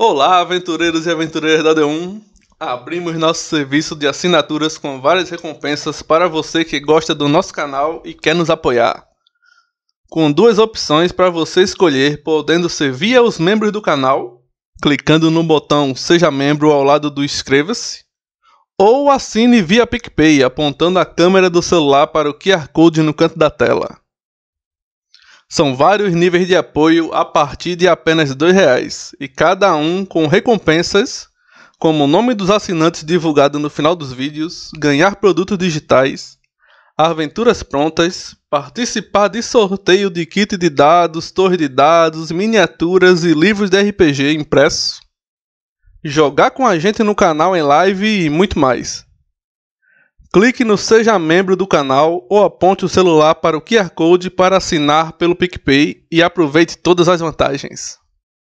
Olá, aventureiros e aventureiras da D1. Abrimos nosso serviço de assinaturas com várias recompensas para você que gosta do nosso canal e quer nos apoiar. Com duas opções para você escolher, podendo ser via os membros do canal, clicando no botão Seja Membro ao lado do Inscreva-se, ou assine via PicPay, apontando a câmera do celular para o QR Code no canto da tela. São vários níveis de apoio a partir de apenas R$ reais e cada um com recompensas como o nome dos assinantes divulgado no final dos vídeos, ganhar produtos digitais, aventuras prontas, participar de sorteio de kit de dados, torre de dados, miniaturas e livros de RPG impresso, jogar com a gente no canal em live e muito mais. Clique no Seja Membro do canal ou aponte o celular para o QR Code para assinar pelo PicPay e aproveite todas as vantagens.